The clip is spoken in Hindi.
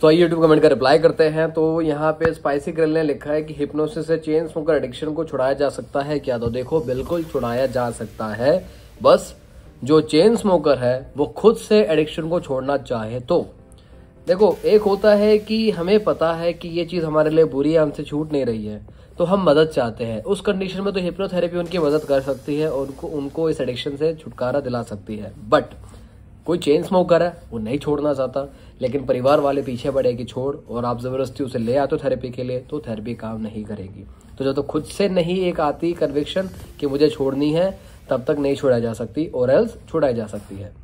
तो आइए यूट्यूब कमेंट का रिप्लाई करते हैं तो यहाँ पे स्पाइसी ग्रिल ने लिखा है कि हिप्नोसिस से चेन स्मोकर एडिक्शन को छुड़ाया जा सकता है क्या तो देखो बिल्कुल छुड़ाया जा सकता है बस जो चेन स्मोकर है वो खुद से एडिक्शन को छोड़ना चाहे तो देखो एक होता है कि हमें पता है कि ये चीज़ हमारे लिए बुरी है हमसे छूट नहीं रही है तो हम मदद चाहते हैं उस कंडीशन में तो हिप्नोथेरेपी उनकी मदद कर सकती है और उनको उनको इस एडिक्शन से छुटकारा दिला सकती है बट कोई चेन स्मोकर है वो नहीं छोड़ना चाहता लेकिन परिवार वाले पीछे पड़े कि छोड़ और आप ज़बरदस्ती उसे ले आते हो थेरेपी के लिए तो थेरेपी काम नहीं करेगी तो जब तो खुद से नहीं एक आती कन्विक्शन कि मुझे छोड़नी है तब तक नहीं छोड़ा जा सकती और एल्स छोड़ाई जा सकती है